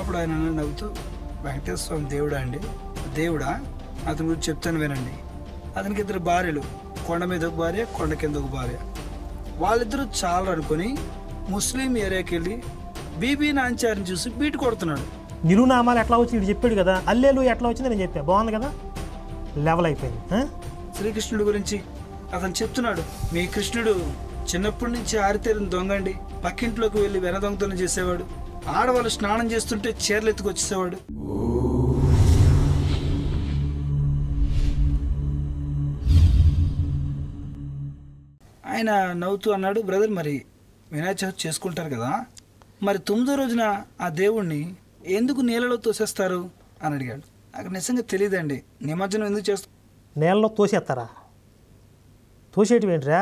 అప్పుడు ఆయన నవ్వుతూ వెంకటేశ్వర స్వామి దేవుడా అండి దేవుడా అతని గురించి చెప్తాను వినండి అతనికి ఇద్దరు భార్యలు కొండ మీద ఒక భార్య కొండ కింద ఒక భార్య వాళ్ళిద్దరూ చాలా అనుకుని ముస్లిం ఏరియాకి వెళ్ళి బీబీ నాంచారిని చూసి బీటు కొడుతున్నాడు నిరునామాలు ఎట్లా వచ్చింది చెప్పాడు కదా అల్లేలు ఎట్లా వచ్చింది నేను చెప్పా బాగుంది కదా లెవెల్ అయిపోయింది శ్రీకృష్ణుడి గురించి అతను చెప్తున్నాడు మీ కృష్ణుడు చిన్నప్పటి నుంచి ఆరితేరిని దొంగండి పక్కింట్లోకి వెళ్ళి వెన చేసేవాడు ఆడవాళ్ళు స్నానం చేస్తుంటే చీరలు ఎత్తుకొచ్చేసేవాడు ఆయన నవ్వుతూ అన్నాడు బ్రదర్ మరి వినాయక చవితి చేసుకుంటారు కదా మరి తొమ్మిదో రోజున ఆ దేవుణ్ణి ఎందుకు నీళ్ళలో తోసేస్తారు అని అడిగాడు నాకు నిజంగా తెలియదండి నిమజ్జనం ఎందుకు చేస్తా నేలలో తోసేస్తారా తోసేటివి ఏంట్రా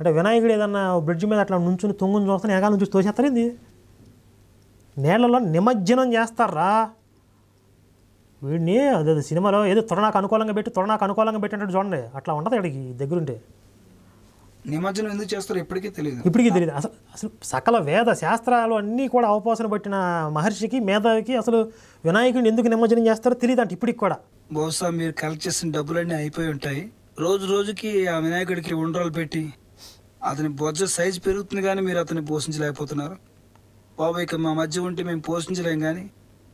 అంటే వినాయకుడు ఏదన్నా బ్రిడ్జ్ మీద అట్లా నుంచుని తొంగుని చూస్తాను ఎగాల నుంచి తోసేస్తారేంది నేలలో నిమజ్జనం చేస్తారా వీడిని అదే సినిమాలో ఏదో తొడనాకు అనుకూలంగా పెట్టి తొడనాకు అనుకూలంగా పెట్టినట్టు చూడండి అట్లా ఉండదు ఇక్కడికి దగ్గరుంటే నిమజ్జనం ఎందుకు చేస్తారో ఇప్పటికీ తెలియదు ఇప్పటికీ తెలియదు అసలు అసలు సకల వేద శాస్త్రాలు అన్నీ కూడా అవపోసన పట్టిన మహర్షికి మేధావికి అసలు వినాయకుడిని ఎందుకు నిమజ్జనం చేస్తారో తెలియదు అంటే ఇప్పటికి కూడా బహుశా మీరు కలెక్ట్ చేసిన డబ్బులన్నీ అయిపోయి ఉంటాయి రోజు రోజుకి ఆ వినాయకుడికి ఉండరాలు పెట్టి అతని బొజ్జ సైజు పెరుగుతుంది కానీ మీరు అతన్ని పోషించలేకపోతున్నారు బాబు ఇక మా మధ్య ఉంటే మేము పోషించలేం కానీ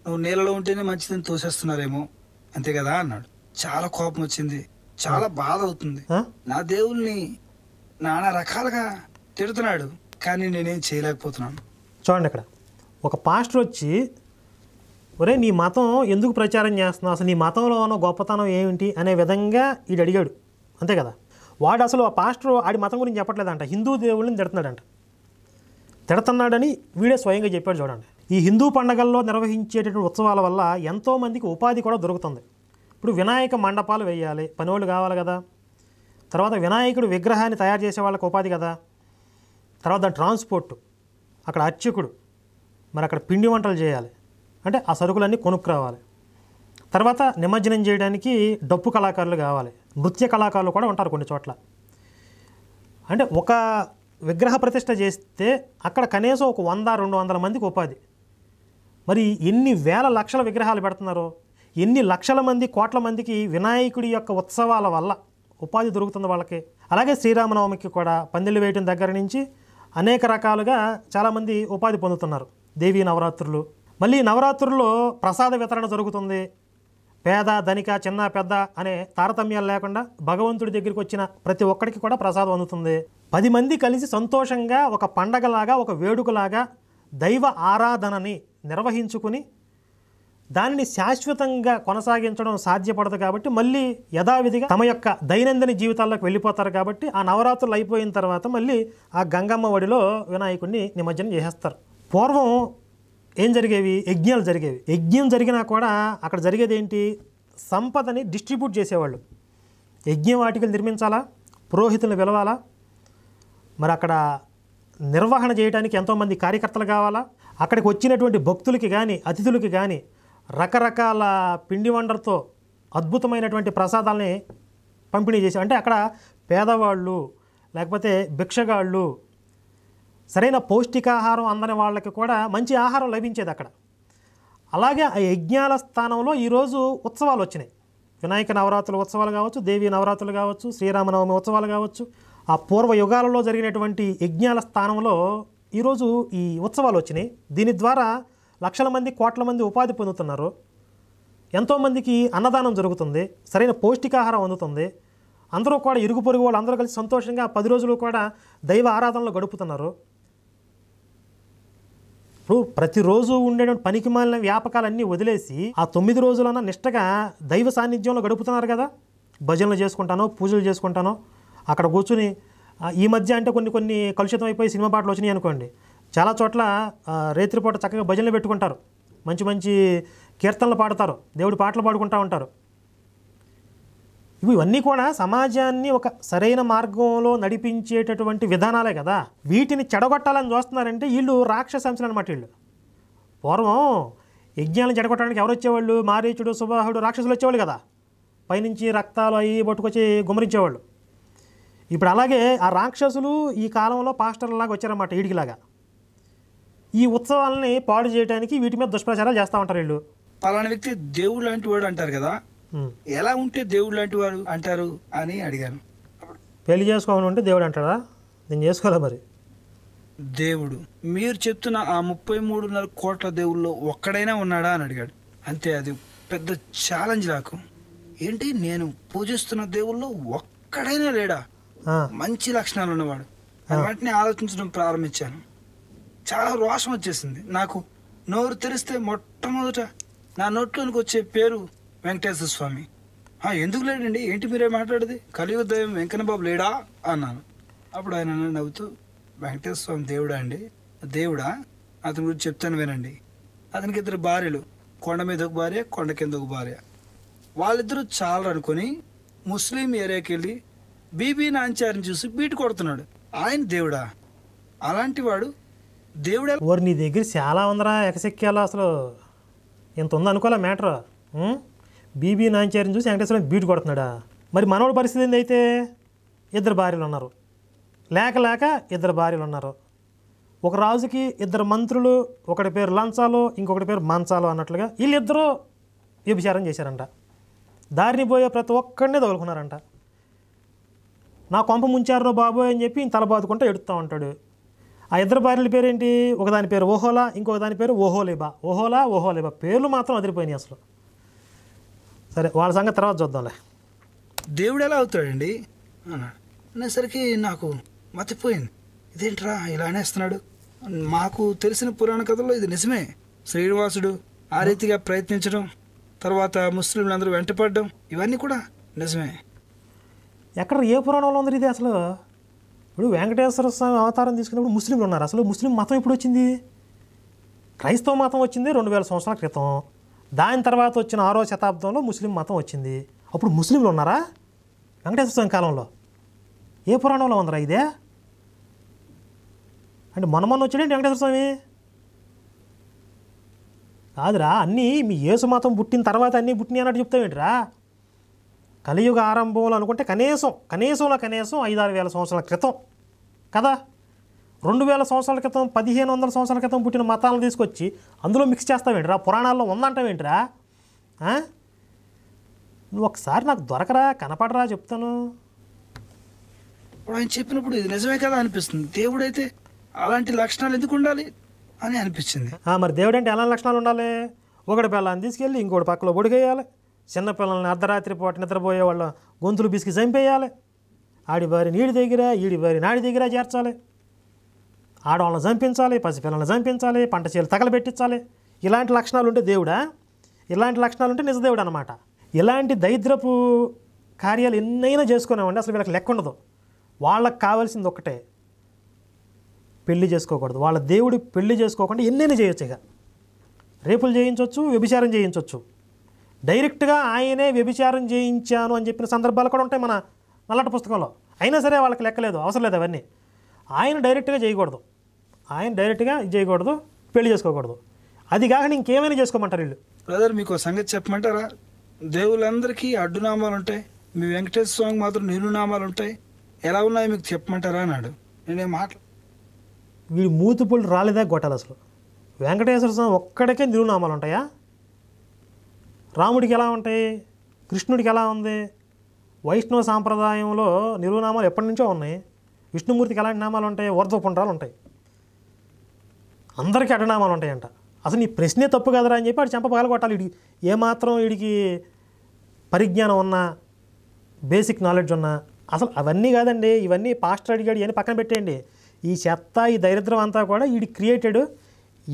నువ్వు నీళ్ళలో ఉంటేనే మంచిదని తోసేస్తున్నారేమో అంతే కదా అన్నాడు చాలా కోపం వచ్చింది చాలా బాధ అవుతుంది నా దేవుల్ని నానా రకాలుగా తిడుతున్నాడు కానీ నేనేం చేయలేకపోతున్నాను చూడండి ఇక్కడ ఒక పాస్టర్ వచ్చి ఒరే నీ మతం ఎందుకు ప్రచారం చేస్తున్నావు అసలు నీ మతంలో ఉన్న గొప్పతనం ఏమిటి అనే విధంగా వీడు అడిగాడు అంతే కదా వాడు అసలు ఆ పాస్టర్ ఆడి మతం గురించి చెప్పట్లేదంట హిందూ దేవుళ్ళని తిడుతున్నాడంట తిడతన్నాడని వీడే స్వయంగా చెప్పాడు చూడండి ఈ హిందూ పండగల్లో నిర్వహించేటటువంటి ఉత్సవాల వల్ల ఎంతోమందికి ఉపాధి కూడా దొరుకుతుంది ఇప్పుడు వినాయక మండపాలు వేయాలి పనివాళ్ళు కావాలి కదా తర్వాత వినాయకుడు విగ్రహాన్ని తయారు చేసే వాళ్ళకి ఉపాధి కదా తర్వాత దాని ట్రాన్స్పోర్ట్ అక్కడ అర్చకుడు మరి అక్కడ పిండి వంటలు చేయాలి అంటే ఆ సరుకులన్నీ కొనుక్కురావాలి తర్వాత నిమజ్జనం చేయడానికి డప్పు కళాకారులు కావాలి నృత్య కళాకారులు కూడా ఉంటారు కొన్ని చోట్ల అంటే ఒక విగ్రహ ప్రతిష్ట చేస్తే అక్కడ కనీసం ఒక వంద రెండు వందల మందికి ఉపాధి మరి ఎన్ని వేల లక్షల విగ్రహాలు పెడుతున్నారో ఎన్ని లక్షల మంది కోట్ల మందికి వినాయకుడి యొక్క ఉత్సవాల వల్ల ఉపాధి దొరుకుతుంది వాళ్ళకి అలాగే శ్రీరామనవమికి కూడా పందిళ్ళు వేయటం దగ్గర నుంచి అనేక రకాలుగా చాలామంది ఉపాధి పొందుతున్నారు దేవీ నవరాత్రులు మళ్ళీ నవరాత్రుల్లో ప్రసాద వితరణ జరుగుతుంది పేద ధనిక చిన్న పెద్ద అనే తారతమ్యాలు లేకుండా భగవంతుడి దగ్గరికి వచ్చిన ప్రతి ఒక్కడికి కూడా ప్రసాదం అందుతుంది పది మంది కలిసి సంతోషంగా ఒక పండగలాగా ఒక వేడుకలాగా దైవ ఆరాధనని నిర్వహించుకుని దానిని శాశ్వతంగా కొనసాగించడం సాధ్యపడదు కాబట్టి మళ్ళీ యథావిధిగా తమ యొక్క దైనందిన జీవితాల్లోకి వెళ్ళిపోతారు కాబట్టి ఆ నవరాత్రులు అయిపోయిన తర్వాత మళ్ళీ ఆ గంగమ్మ ఒడిలో వినాయకుడిని నిమజ్జనం చేసేస్తారు పూర్వం ఏం జరిగేవి యజ్ఞాలు జరిగేవి యజ్ఞం జరిగినా కూడా అక్కడ జరిగేది ఏంటి సంపదని డిస్ట్రిబ్యూట్ చేసేవాళ్ళు యజ్ఞం వాటికలు నిర్మించాలా పురోహితులను పిలవాలా మరి అక్కడ నిర్వహణ చేయడానికి ఎంతోమంది కార్యకర్తలు కావాలా అక్కడికి వచ్చినటువంటి భక్తులకి కానీ అతిథులకి కానీ రకరకాల పిండి వండర్తో అద్భుతమైనటువంటి ప్రసాదాలని పంపిణీ చేసే అంటే అక్కడ పేదవాళ్ళు లేకపోతే భిక్షగాళ్ళు సరైన పౌష్టికాహారం అందని వాళ్ళకి కూడా మంచి ఆహారం లభించేది అక్కడ అలాగే ఆ యజ్ఞాల స్థానంలో ఈరోజు ఉత్సవాలు వచ్చినాయి వినాయక నవరాత్రుల ఉత్సవాలు కావచ్చు దేవి నవరాత్రులు కావచ్చు శ్రీరామనవమి ఉత్సవాలు కావచ్చు ఆ పూర్వ యుగాలలో జరిగినటువంటి యజ్ఞాల స్థానంలో ఈరోజు ఈ ఉత్సవాలు వచ్చినాయి దీని ద్వారా లక్షల మంది కోట్ల మంది ఉపాధి పొందుతున్నారు ఎంతోమందికి అన్నదానం జరుగుతుంది సరైన పౌష్టికాహారం అందుతుంది అందరూ కూడా ఇరుగు పొరుగు వాళ్ళు అందరూ కలిసి సంతోషంగా పది రోజులు కూడా దైవ ఆరాధనలు గడుపుతున్నారు ఇప్పుడు ప్రతిరోజు ఉండే పనికి మాలిన వ్యాపకాలన్నీ వదిలేసి ఆ తొమ్మిది రోజులన్నా నిష్టగా దైవ సాన్నిధ్యంలో గడుపుతున్నారు కదా భజనలు చేసుకుంటానో పూజలు చేసుకుంటానో అక్కడ కూర్చుని ఈ మధ్య అంటే కొన్ని కొన్ని కలుషితం అయిపోయి సినిమా పాటలు వచ్చినాయి అనుకోండి చాలా చోట్ల రేత్రిపూట చక్కగా భజనలు పెట్టుకుంటారు మంచి మంచి కీర్తనలు పాడతారు దేవుడి పాటలు పాడుకుంటూ ఉంటారు ఇవన్నీ కూడా సమాజాన్ని ఒక సరైన మార్గంలో నడిపించేటటువంటి విధానాలే కదా వీటిని చెడగొట్టాలని చూస్తున్నారంటే వీళ్ళు అంశాలు అనమాట వీళ్ళు పూర్వం యజ్ఞాలను చెడగొట్టడానికి ఎవరు వచ్చేవాళ్ళు మారీచుడు సుబాహుడు రాక్షసులు వచ్చేవాళ్ళు కదా పైనుంచి రక్తాలు అవి పట్టుకొచ్చి గుమరించేవాళ్ళు ఇప్పుడు అలాగే ఆ రాక్షసులు ఈ కాలంలో పాస్టర్లాగా వచ్చారన్నమాట ఈడికిలాగా ఈ ఉత్సవాలని పాడు చేయడానికి వీటి మీద దుష్ప్రచారాలు చేస్తూ ఉంటారు వీళ్ళు పలానా వ్యక్తి దేవుడు లాంటి వాడు అంటారు కదా ఎలా ఉంటే దేవుడు లాంటి వారు అంటారు అని అడిగాను పెళ్లి చేసుకోమని ఉంటే దేవుడు అంటాడా నేను చేసుకోవాలా మరి దేవుడు మీరు చెప్తున్న ఆ ముప్పై మూడున్నర కోట్ల దేవుళ్ళలో ఒక్కడైనా ఉన్నాడా అని అడిగాడు అంతే అది పెద్ద ఛాలెంజ్ నాకు ఏంటి నేను పూజిస్తున్న దేవుళ్ళలో ఒక్కడైనా లేడా మంచి లక్షణాలు ఉన్నవాడు వాటిని ఆలోచించడం ప్రారంభించాను చాలా రోషం వచ్చేసింది నాకు నోరు తెరిస్తే మొట్టమొదట నా నోట్లోనికి వచ్చే పేరు వెంకటేశ్వర స్వామి ఎందుకు లేడండి ఏంటి మీరే మాట్లాడేది కలియుద్దయం వెంకన్నబాబు లేడా అన్నాను అప్పుడు ఆయన నవ్వుతూ వెంకటేశ్వర స్వామి దేవుడా అండి దేవుడా అతని గురించి చెప్తాను వినండి అతనికి ఇద్దరు భార్యలు కొండ మీద ఒక భార్య కొండ కింద ఒక భార్య వాళ్ళిద్దరూ చాలా అనుకొని ముస్లిం ఏరియాకి వెళ్ళి బీబీ నాంచారిని చూసి బీటు కొడుతున్నాడు ఆయన దేవుడా అలాంటి వాడు దేవుడే ఓరి నీ దగ్గర చాలా ఉందరా ఎకసెక్కేలా అసలు ఇంత ఉంది అనుకోలే మ్యాటర్ బీబీ నాంచారిని చూసి వెంకటేశ్వరం బీటు కొడుతున్నాడా మరి మనోడి పరిస్థితి ఏందైతే ఇద్దరు భార్యలు ఉన్నారు లేక లేక ఇద్దరు భార్యలు ఉన్నారు ఒక రాజుకి ఇద్దరు మంత్రులు ఒకటి పేరు లంచాలు ఇంకొకటి పేరు మంచాలు అన్నట్లుగా వీళ్ళిద్దరూ వ్యభిచారం చేశారంట దారిని పోయే ప్రతి ఒక్కడినే తగులుకున్నారంట నా కొంప ముంచారో బాబు అని చెప్పి తల బాదుకుంటూ ఎడుతూ ఉంటాడు ఆ ఇద్దరు భార్యల పేరేంటి ఒకదాని పేరు ఓహోలా ఇంకొక దాని పేరు ఓహోలేబా ఓహోలా ఓహోలేబా పేర్లు మాత్రం అదిరిపోయినాయి అసలు సరే వాళ్ళ సంగతి తర్వాత చూద్దాంలే దేవుడు ఎలా అవుతాడండి అనేసరికి నాకు మతిపోయింది ఇదేంట్రా ఇలా అనేస్తున్నాడు మాకు తెలిసిన పురాణ కథల్లో ఇది నిజమే శ్రీనివాసుడు ఆ రీతిగా ప్రయత్నించడం తర్వాత ముస్లింలందరూ వెంటపడడం ఇవన్నీ కూడా నిజమే ఎక్కడ ఏ పురాణంలో ఉంది ఇది అసలు ఇప్పుడు వెంకటేశ్వర స్వామి అవతారం తీసుకున్నప్పుడు ముస్లింలు ఉన్నారు అసలు ముస్లిం మతం ఇప్పుడు వచ్చింది క్రైస్తవ మతం వచ్చింది రెండు వేల సంవత్సరాల క్రితం దాని తర్వాత వచ్చిన ఆరో శతాబ్దంలో ముస్లిం మతం వచ్చింది అప్పుడు ముస్లింలు ఉన్నారా వెంకటేశ్వర స్వామి కాలంలో ఏ పురాణంలో ఉందరా ఇదే అంటే మన మొన్న వెంకటేశ్వర స్వామి కాదురా అన్నీ మీ యేసు మతం పుట్టిన తర్వాత అన్నీ పుట్టినాయి అన్నట్టు చెప్తావేంటిరా కలియుగ ఆరంభంలో అనుకుంటే కనీసం కనీసంలో కనీసం ఐదారు వేల సంవత్సరాల క్రితం కదా రెండు వేల సంవత్సరాల క్రితం పదిహేను వందల సంవత్సరాల క్రితం పుట్టిన మతాలను తీసుకొచ్చి అందులో మిక్స్ చేస్తావేంట్రా పురాణాల్లో ఉందంటావేంట్రా నువ్వు ఒకసారి నాకు దొరకరా కనపడరా చెప్తాను ఇప్పుడు ఆయన చెప్పినప్పుడు ఇది నిజమే కదా అనిపిస్తుంది దేవుడైతే అలాంటి లక్షణాలు ఎందుకు ఉండాలి అని అనిపించింది మరి దేవుడు అంటే ఎలాంటి లక్షణాలు ఉండాలి ఒకటి పిల్లని తీసుకెళ్ళి ఇంకోటి పక్కలో ఒడిగేయాలి చిన్నపిల్లల్ని అర్ధరాత్రి పూట నిద్రపోయే వాళ్ళ గొంతులు బిసికి చంపేయాలి ఆడి బారి నీడి దగ్గర ఈడి బారి నాడి దగ్గర చేర్చాలి ఆడవాళ్ళని చంపించాలి పసిపిల్లల్ని చంపించాలి పంట చేలు తగలబెట్టించాలి ఇలాంటి లక్షణాలు ఉంటే దేవుడా ఇలాంటి లక్షణాలు ఉంటే నిజదేవుడు అనమాట ఇలాంటి దరిద్రపు కార్యాలు ఎన్నైనా చేసుకున్నామండి అసలు వీళ్ళకి లెక్క ఉండదు వాళ్ళకి కావాల్సింది ఒక్కటే పెళ్లి చేసుకోకూడదు వాళ్ళ దేవుడు పెళ్లి చేసుకోకుండా ఎన్నైనా చేయొచ్చు ఇక రేపులు చేయించవచ్చు వ్యభిచారం చేయించవచ్చు డైరెక్ట్గా ఆయనే వ్యభిచారం చేయించాను అని చెప్పిన సందర్భాలు కూడా ఉంటాయి మన నల్లటి పుస్తకంలో అయినా సరే వాళ్ళకి లెక్కలేదు అవసరం లేదు అవన్నీ ఆయన డైరెక్ట్గా చేయకూడదు ఆయన డైరెక్ట్గా ఇది చేయకూడదు పెళ్లి చేసుకోకూడదు అది కాక ఇంకేమైనా చేసుకోమంటారు వీళ్ళు బ్రదర్ మీకు సంగతి చెప్పమంటారా దేవులందరికీ అడ్డునామాలు ఉంటాయి మీ వెంకటేశ్వర స్వామికి మాత్రం నిరునామాలు ఉంటాయి ఎలా ఉన్నాయో మీకు చెప్పమంటారా అన్నాడు నేనే మాట వీడు మూతిపళ్ళు రాలేదా గొట్టాలి అసలు వెంకటేశ్వర స్వామి ఒక్కడికే నిరునామాలు ఉంటాయా రాముడికి ఎలా ఉంటాయి కృష్ణుడికి ఎలా ఉంది వైష్ణవ సాంప్రదాయంలో నిరునామాలు ఎప్పటి నుంచో ఉన్నాయి విష్ణుమూర్తికి ఎలాంటి నామాలు ఉంటాయి వర్ధపుండ్రాలు పుండ్రాలు ఉంటాయి అందరికీ అటనామాలు ఉంటాయంట అసలు నీ ప్రశ్నే తప్పు కదరా అని చెప్పి వాడు చెంప కొట్టాలి వీడికి ఏమాత్రం వీడికి పరిజ్ఞానం ఉన్నా బేసిక్ నాలెడ్జ్ ఉన్నా అసలు అవన్నీ కాదండి ఇవన్నీ పాస్టర్ అడిగాడు ఇవన్నీ పక్కన పెట్టేయండి ఈ చెత్త ఈ దరిద్రం అంతా కూడా వీడి క్రియేటెడ్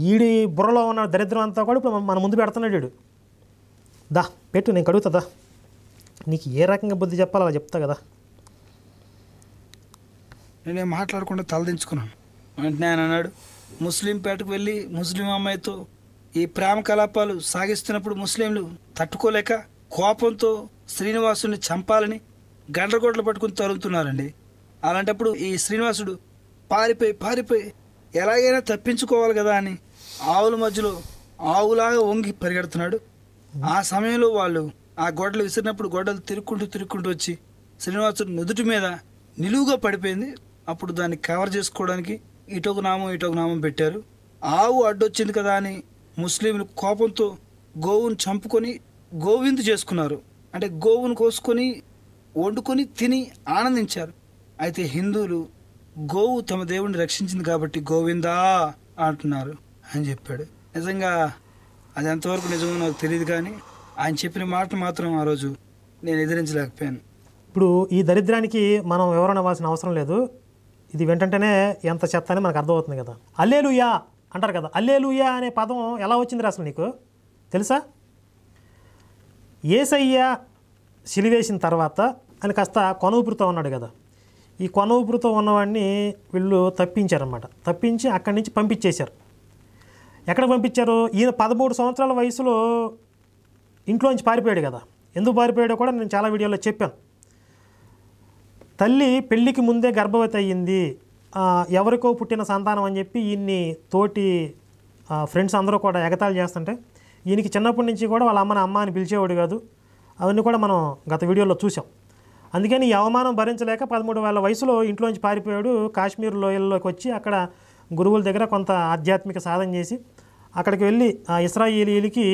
వీడి బుర్రలో ఉన్న దరిద్రం అంతా కూడా ఇప్పుడు మన ముందు పెడుతున్నాడు వీడు దా పెట్టు నేను కడుగుతుందా నీకు ఏ రకంగా బుద్ధి చెప్పాలి అలా చెప్తా కదా నేనేం మాట్లాడకుండా తలదించుకున్నాను వెంటనే ఆయన అన్నాడు ముస్లింపేటకు వెళ్ళి ముస్లిం అమ్మాయితో ఈ ప్రేమ కలాపాలు సాగిస్తున్నప్పుడు ముస్లింలు తట్టుకోలేక కోపంతో శ్రీనివాసుని చంపాలని గండ్రగోడ్లు పట్టుకుని తరుగుతున్నారండి అలాంటప్పుడు ఈ శ్రీనివాసుడు పారిపోయి పారిపోయి ఎలాగైనా తప్పించుకోవాలి కదా అని ఆవుల మధ్యలో ఆవులాగా వంగి పరిగెడుతున్నాడు ఆ సమయంలో వాళ్ళు ఆ గొడ్డలు విసిరినప్పుడు గొడ్డలు తిరుక్కుంటూ తిరుక్కుంటూ వచ్చి శ్రీనివాసుడు నుదుటి మీద నిలువుగా పడిపోయింది అప్పుడు దాన్ని కవర్ చేసుకోవడానికి ఇటొక నామం ఇటొక నామం పెట్టారు ఆవు అడ్డొచ్చింది కదా అని ముస్లింలు కోపంతో గోవును చంపుకొని గోవిందు చేసుకున్నారు అంటే గోవును కోసుకొని వండుకొని తిని ఆనందించారు అయితే హిందువులు గోవు తమ దేవుణ్ణి రక్షించింది కాబట్టి గోవిందా అంటున్నారు అని చెప్పాడు నిజంగా అది ఎంతవరకు నిజమో నాకు తెలియదు కానీ ఆయన చెప్పిన మాట మాత్రం ఆ రోజు నేను ఎదిరించలేకపోయాను ఇప్పుడు ఈ దరిద్రానికి మనం వివరణ ఇవ్వాల్సిన అవసరం లేదు ఇది వెంటనే ఎంత చెత్త అని మనకు అర్థమవుతుంది కదా అల్లేలుయా అంటారు కదా అల్లేలుయా అనే పదం ఎలా వచ్చింది అసలు నీకు తెలుసా ఏసయ్య సిలివేసిన తర్వాత అని కాస్త కొనూపురితో ఉన్నాడు కదా ఈ కొనూపురితో ఉన్నవాడిని వీళ్ళు తప్పించారనమాట తప్పించి అక్కడి నుంచి పంపించేశారు ఎక్కడ పంపించారు ఈయన పదమూడు సంవత్సరాల వయసులో ఇంట్లోంచి పారిపోయాడు కదా ఎందుకు పారిపోయాడో కూడా నేను చాలా వీడియోలో చెప్పాను తల్లి పెళ్లికి ముందే గర్భవతి అయ్యింది ఎవరికో పుట్టిన సంతానం అని చెప్పి ఈయన్ని తోటి ఫ్రెండ్స్ అందరూ కూడా ఎగతాళి చేస్తుంటే ఈయనకి చిన్నప్పటి నుంచి కూడా వాళ్ళ అమ్మని అమ్మ అని పిలిచేవాడు కాదు అవన్నీ కూడా మనం గత వీడియోలో చూసాం అందుకని ఈ అవమానం భరించలేక పదమూడు వేల వయసులో ఇంట్లోంచి పారిపోయాడు కాశ్మీర్ లోయల్లోకి వచ్చి అక్కడ గురువుల దగ్గర కొంత ఆధ్యాత్మిక సాధన చేసి అక్కడికి వెళ్ళి ఇస్రాయేలీలకి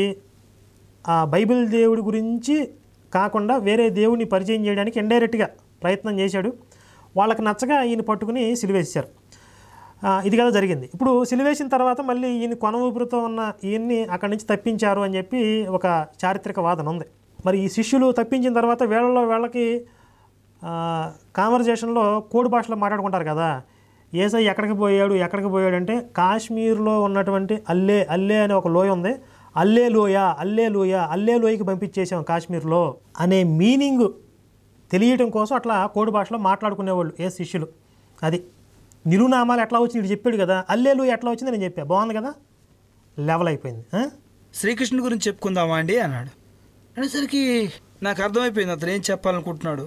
బైబిల్ దేవుడి గురించి కాకుండా వేరే దేవుడిని పరిచయం చేయడానికి ఇండైరెక్ట్గా ప్రయత్నం చేశాడు వాళ్ళకి నచ్చగా ఈయన పట్టుకుని సిలివేసారు ఇది కదా జరిగింది ఇప్పుడు సిలివేసిన తర్వాత మళ్ళీ ఈయన కొన ఊపిరితో ఉన్న ఈయన్ని అక్కడి నుంచి తప్పించారు అని చెప్పి ఒక చారిత్రక వాదన ఉంది మరి ఈ శిష్యులు తప్పించిన తర్వాత వేళల్లో వేళకి కాన్వర్జేషన్లో కోడి భాషలో మాట్లాడుకుంటారు కదా ఏసై ఎక్కడికి పోయాడు ఎక్కడికి పోయాడు అంటే కాశ్మీర్లో ఉన్నటువంటి అల్లే అల్లే అనే ఒక లోయ ఉంది అల్లే లోయ అల్లే లోయ అల్లే లోయకి పంపించేసాం కాశ్మీర్లో అనే మీనింగ్ తెలియటం కోసం అట్లా కోడి భాషలో మాట్లాడుకునేవాళ్ళు ఏ శిష్యులు అది నిరునామాలు ఎట్లా వచ్చింది చెప్పాడు కదా అల్లేలు ఎట్లా వచ్చింది నేను చెప్పా బాగుంది కదా లెవెల్ అయిపోయింది శ్రీకృష్ణుడి గురించి చెప్పుకుందామా అండి అన్నాడు అనేసరికి నాకు అర్థమైపోయింది అతను ఏం చెప్పాలనుకుంటున్నాడు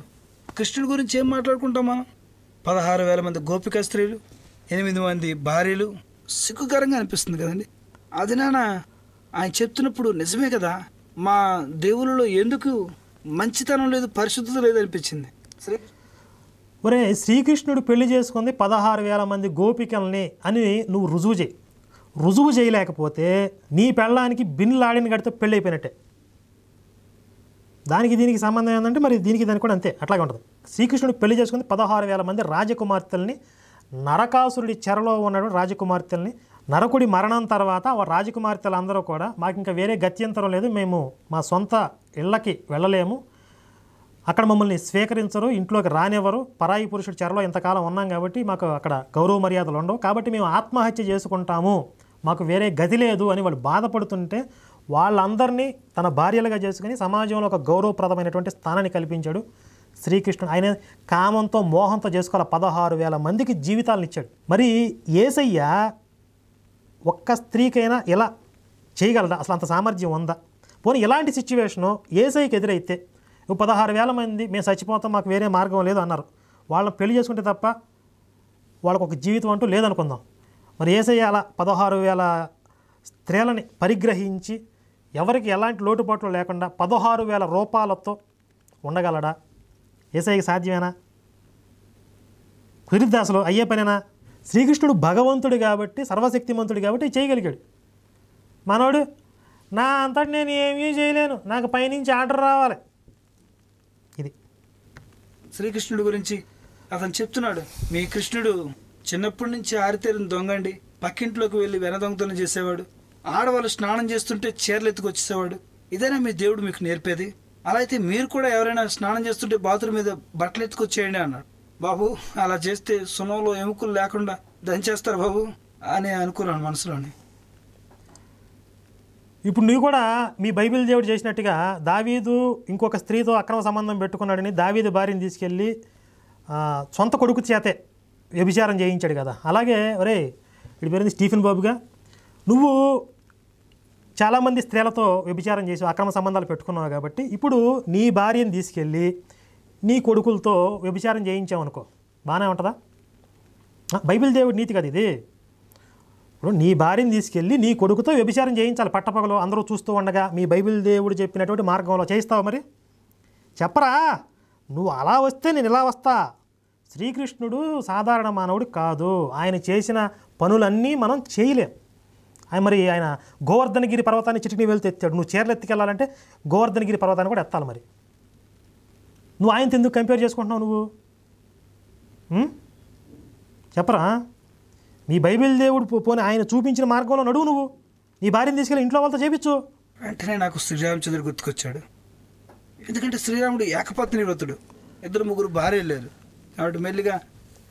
కృష్ణుడి గురించి ఏం మాట్లాడుకుంటాం మనం పదహారు వేల మంది గోపిక స్త్రీలు ఎనిమిది మంది భార్యలు సిగ్గుకరంగా అనిపిస్తుంది కదండి అది నాన్న ఆయన చెప్తున్నప్పుడు నిజమే కదా మా దేవుళ్ళలో ఎందుకు మంచితనం లేదు పరిశుద్ధత లేదు అనిపించింది ఒరే శ్రీకృష్ణుడు పెళ్లి చేసుకుంది పదహారు వేల మంది గోపికల్ని అని నువ్వు రుజువు చేయి రుజువు చేయలేకపోతే నీ పెళ్ళానికి బిన్ లాడిని కడితే పెళ్ళి అయిపోయినట్టే దానికి దీనికి సంబంధం ఏంటంటే మరి దీనికి దానికి కూడా అంతే అట్లాగే ఉంటుంది శ్రీకృష్ణుడు పెళ్లి చేసుకుంది పదహారు వేల మంది రాజకుమార్తెల్ని నరకాసురుడి చెరలో ఉన్నటువంటి రాజకుమార్తెల్ని నరకుడి మరణం తర్వాత రాజకుమార్తెలందరూ కూడా మాకు ఇంకా వేరే గత్యంతరం లేదు మేము మా సొంత ఇళ్ళకి వెళ్ళలేము అక్కడ మమ్మల్ని స్వీకరించరు ఇంట్లోకి రానివ్వరు పరాయి పురుషుడి చెరలో ఇంతకాలం ఉన్నాం కాబట్టి మాకు అక్కడ గౌరవ మర్యాదలు ఉండవు కాబట్టి మేము ఆత్మహత్య చేసుకుంటాము మాకు వేరే గది లేదు అని వాళ్ళు బాధపడుతుంటే వాళ్ళందరినీ తన భార్యలుగా చేసుకుని సమాజంలో ఒక గౌరవప్రదమైనటువంటి స్థానాన్ని కల్పించాడు శ్రీకృష్ణుడు ఆయన కామంతో మోహంతో చేసుకోవాలి పదహారు వేల మందికి జీవితాలను ఇచ్చాడు మరి ఏసయ్య ఒక్క స్త్రీకైనా ఇలా చేయగలదా అసలు అంత సామర్థ్యం ఉందా పోనీ ఎలాంటి సిచ్యువేషను ఏసైకి ఎదురైతే పదహారు వేల మంది మేము చచ్చిపోతాం మాకు వేరే మార్గం లేదు అన్నారు వాళ్ళని పెళ్లి చేసుకుంటే తప్ప వాళ్ళకు ఒక జీవితం అంటూ లేదనుకుందాం మరి ఏసై అలా పదహారు వేల స్త్రీలని పరిగ్రహించి ఎవరికి ఎలాంటి లోటుపాట్లు లేకుండా పదహారు వేల రూపాయలతో ఉండగలడా ఏసైకి సాధ్యమేనా కుదిరిద్దాసులు అయ్యే పనేనా శ్రీకృష్ణుడు భగవంతుడు కాబట్టి సర్వశక్తిమంతుడు కాబట్టి చేయగలిగాడు మనవాడు నా అంతటి నేను ఏమీ చేయలేను నాకు పైనుంచి ఆర్డర్ రావాలి ఇది శ్రీకృష్ణుడు గురించి అతను చెప్తున్నాడు మీ కృష్ణుడు చిన్నప్పటి నుంచి ఆరితేరిన దొంగండి పక్కింట్లోకి వెళ్ళి వెన చేసేవాడు ఆడవాళ్ళు స్నానం చేస్తుంటే చీరలు వచ్చేసేవాడు ఇదేనా మీ దేవుడు మీకు నేర్పేది అలా అయితే మీరు కూడా ఎవరైనా స్నానం చేస్తుంటే బాత్రూమ్ మీద బట్టలు ఎత్తుకొచ్చేయండి అన్నాడు బాబు అలా చేస్తే సునంలో ఎముకలు లేకుండా దంచేస్తారు బాబు అని అనుకున్నాను మనసులోని ఇప్పుడు నువ్వు కూడా మీ బైబిల్ దేవుడు చేసినట్టుగా దావీదు ఇంకొక స్త్రీతో అక్రమ సంబంధం పెట్టుకున్నాడని దావీదు భార్యని తీసుకెళ్ళి సొంత కొడుకు చేతే వ్యభిచారం చేయించాడు కదా అలాగే ఒరే ఇటు పేరుంది స్టీఫెన్ బాబుగా నువ్వు చాలామంది స్త్రీలతో వ్యభిచారం చేసి అక్రమ సంబంధాలు పెట్టుకున్నావు కాబట్టి ఇప్పుడు నీ భార్యను తీసుకెళ్ళి నీ కొడుకులతో వ్యభిచారం చేయించామనుకో బాగానే ఉంటుందా బైబిల్ దేవుడి నీతి కదా ఇది ఇప్పుడు నీ భార్యని తీసుకెళ్ళి నీ కొడుకుతో వ్యభిచారం చేయించాలి పట్టపగలు అందరూ చూస్తూ ఉండగా మీ బైబిల్ దేవుడు చెప్పినటువంటి మార్గంలో చేయిస్తావు మరి చెప్పరా నువ్వు అలా వస్తే నేను ఇలా వస్తా శ్రీకృష్ణుడు సాధారణ మానవుడు కాదు ఆయన చేసిన పనులన్నీ మనం చేయలేం ఆయన మరి ఆయన గోవర్ధనగిరి పర్వతాన్ని చిటికి వెళ్తే ఎత్తాడు నువ్వు చీరలు ఎత్తుకెళ్ళాలంటే గోవర్ధనగిరి పర్వతాన్ని కూడా ఎత్తాలి మరి నువ్వు ఆయనతో ఎందుకు కంపేర్ చేసుకుంటున్నావు నువ్వు చెప్పరా నీ బైబిల్ దేవుడు పోనీ ఆయన చూపించిన మార్గంలో నడువు నువ్వు నీ భార్యను తీసుకెళ్ళి ఇంట్లో వాళ్ళతో చేపించు వెంటనే నాకు శ్రీరామచంద్రుడు గుర్తుకొచ్చాడు ఎందుకంటే శ్రీరాముడు ఏకపత్ని వ్రతుడు ఇద్దరు ముగ్గురు భార్య లేరు కాబట్టి మెల్లిగా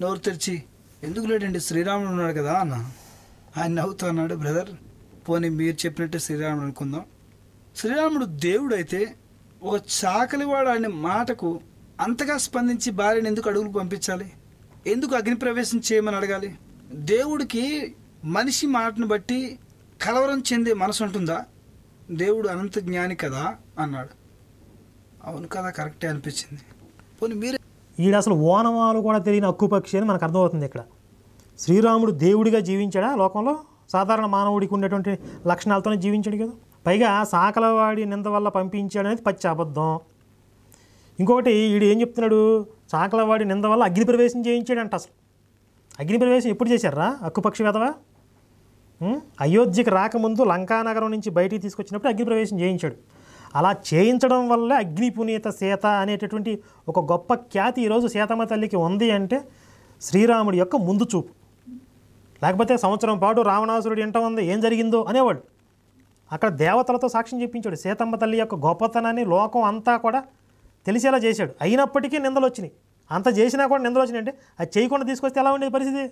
నోరు తెరిచి ఎందుకు లేడండి శ్రీరాముడు ఉన్నాడు కదా అన్న ఆయన నవ్వుతూ అన్నాడు బ్రదర్ పోనీ మీరు చెప్పినట్టే శ్రీరాముడు అనుకుందాం శ్రీరాముడు దేవుడు అయితే ఒక చాకలివాడు ఆడిన మాటకు అంతగా స్పందించి భార్యను ఎందుకు అడుగులు పంపించాలి ఎందుకు అగ్నిప్రవేశం చేయమని అడగాలి దేవుడికి మనిషి మాటను బట్టి కలవరం చెందే మనసు ఉంటుందా దేవుడు అనంత జ్ఞాని కదా అన్నాడు అవును కదా కరెక్టే అనిపించింది పోనీ మీరు ఈడ అసలు ఓనమాలు కూడా తెలియని అక్కుపక్షి అని మనకు అర్థమవుతుంది ఇక్కడ శ్రీరాముడు దేవుడిగా జీవించాడా లోకంలో సాధారణ మానవుడికి ఉండేటువంటి లక్షణాలతోనే జీవించాడు కదా పైగా సాకలవాడి నింద వల్ల పంపించాడు అనేది పచ్చి అబద్ధం ఇంకొకటి వీడు ఏం చెప్తున్నాడు చాకలవాడి నింద వల్ల అగ్నిప్రవేశం చేయించాడు చేయించాడంట అసలు అగ్నిప్రవేశం ఎప్పుడు చేశారా అక్కుపక్షి వెదవా అయోధ్యకి రాకముందు లంకానగరం నుంచి బయటికి తీసుకొచ్చినప్పుడు అగ్ని ప్రవేశం చేయించాడు అలా చేయించడం వల్లే అగ్నిపునీత సీత అనేటటువంటి ఒక గొప్ప ఖ్యాతి ఈరోజు సీతమ్మ తల్లికి ఉంది అంటే శ్రీరాముడి యొక్క ముందు చూపు లేకపోతే సంవత్సరం పాటు రావణాసురుడు ఇంట ఉంది ఏం జరిగిందో అనేవాడు అక్కడ దేవతలతో సాక్ష్యం చెప్పించాడు సీతమ్మ తల్లి యొక్క గొప్పతనాన్ని లోకం అంతా కూడా తెలిసేలా చేశాడు అయినప్పటికీ నిందలు వచ్చినాయి అంత చేసినా కూడా నిందలు వచ్చినాయి అంటే అది చేయకుండా తీసుకొస్తే ఎలా ఉండేది పరిస్థితి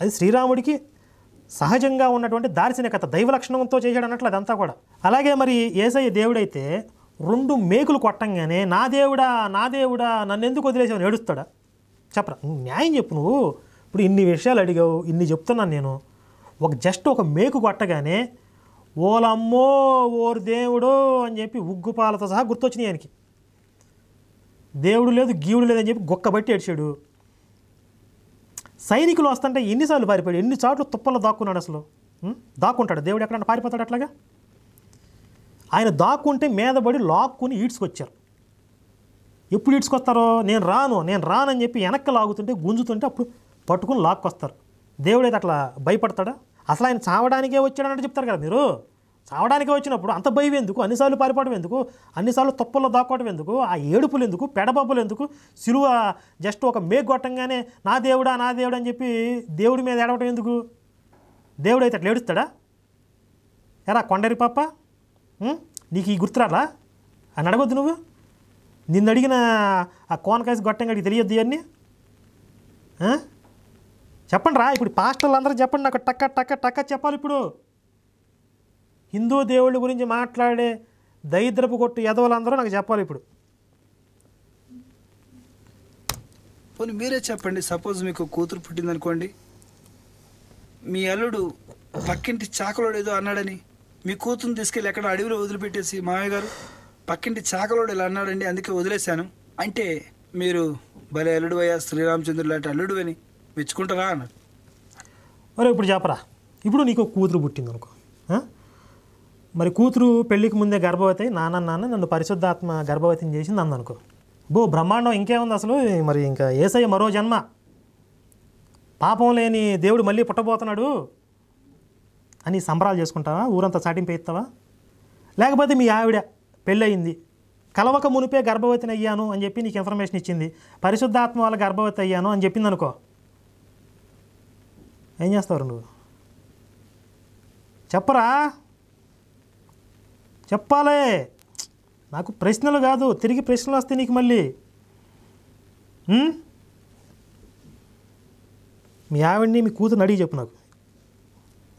అది శ్రీరాముడికి సహజంగా ఉన్నటువంటి దార్శనికత దైవ లక్షణంతో చేశాడు అన్నట్లు అదంతా కూడా అలాగే మరి ఏసయ్య దేవుడైతే రెండు మేకులు కొట్టంగానే నా దేవుడా నా దేవుడా నన్ను ఎందుకు వదిలేసావు ఏడుస్తాడా చెప్పరా న్యాయం చెప్పు నువ్వు ఇప్పుడు ఇన్ని విషయాలు అడిగావు ఇన్ని చెప్తున్నాను నేను ఒక జస్ట్ ఒక మేకు కొట్టగానే ఓలమ్మో ఓరు దేవుడు అని చెప్పి ఉగ్గుపాలతో సహా గుర్తొచ్చినాయి ఆయనకి దేవుడు లేదు గీవుడు లేదని చెప్పి గొక్కబట్టి ఏడ్చాడు సైనికులు వస్తుంటే ఎన్నిసార్లు పారిపోయాడు ఎన్ని చాట్లు తుప్పల్లో దాక్కున్నాడు అసలు దాక్కుంటాడు దేవుడు ఎక్కడన్నా పారిపోతాడు అట్లాగా ఆయన దాక్కుంటే మీదబడి లాక్కుని ఈడ్చుకొచ్చారు ఎప్పుడు ఈడ్చుకొస్తారో నేను రాను నేను రానని చెప్పి వెనక్కి లాగుతుంటే గుంజుతుంటే అప్పుడు పట్టుకుని లాక్కొస్తారు దేవుడు అయితే అట్లా భయపడతాడా అసలు ఆయన చావడానికే వచ్చాడన్నట్టు చెప్తారు కదా మీరు చావడానికే వచ్చినప్పుడు అంత భయం ఎందుకు అన్నిసార్లు పారిపోవడం ఎందుకు అన్నిసార్లు తప్పుల్లో దాక్కోవడం ఎందుకు ఆ ఏడుపులు ఎందుకు పెడబబ్బులు ఎందుకు సిలువ జస్ట్ ఒక మేగొట్టంగానే నా దేవుడా నా దేవుడు అని చెప్పి దేవుడి మీద ఏడవటం ఎందుకు దేవుడు అయితే అట్లా ఏడుస్తాడా ఎరా కొండరి పాప నీకు ఈ గుర్తురాలా అని అడగొద్దు నువ్వు నిన్ను అడిగిన ఆ కోనకాయ గొట్టంగా అడిగి తెలియొద్దు ఇవన్నీ చెప్పండి రా ఇప్పుడు పాస్టర్లు అందరూ చెప్పండి నాకు టక్క టక్క టక్క చెప్పాలి ఇప్పుడు హిందూ దేవుళ్ళ గురించి మాట్లాడే దరిద్రపు కొట్టు యదవులందరూ నాకు చెప్పాలి ఇప్పుడు పోనీ మీరే చెప్పండి సపోజ్ మీకు కూతురు పుట్టిందనుకోండి మీ అల్లుడు పక్కింటి చాకలోడు ఏదో అన్నాడని మీ కూతురుని తీసుకెళ్ళి ఎక్కడ అడవిలో వదిలిపెట్టేసి మామయ్య గారు పక్కింటి చాకలోడు ఇలా అన్నాడండి అందుకే వదిలేశాను అంటే మీరు భలే అల్లుడు అయ్యా శ్రీరామచంద్రుడు లాంటి అల్లుడు అని మెచ్చుకుంటారా అన్న మరి ఇప్పుడు చెప్పరా ఇప్పుడు నీకు కూతురు పుట్టింది అనుకో మరి కూతురు పెళ్ళికి ముందే గర్భవతి నాన్న నాన్న నన్ను పరిశుద్ధాత్మ గర్భవతిని చేసింది అందనుకో బో బ్రహ్మాండం ఇంకేముంది అసలు మరి ఇంకా ఏసయ్య మరో జన్మ పాపం లేని దేవుడు మళ్ళీ పుట్టబోతున్నాడు అని సంబరాలు చేసుకుంటావా ఊరంతా చాటింపు ఎత్తావా లేకపోతే మీ ఆవిడ పెళ్ళయింది కలవక మునిపే గర్భవతిని అయ్యాను అని చెప్పి నీకు ఇన్ఫర్మేషన్ ఇచ్చింది పరిశుద్ధాత్మ వల్ల గర్భవతి అయ్యాను అని చెప్పింది అనుకో ఏం చేస్తావు నువ్వు చెప్పరా చెప్పాలే నాకు ప్రశ్నలు కాదు తిరిగి ప్రశ్నలు వస్తే నీకు మళ్ళీ మీ ఆవిడ్ని మీ కూతురు అడిగి చెప్పు నాకు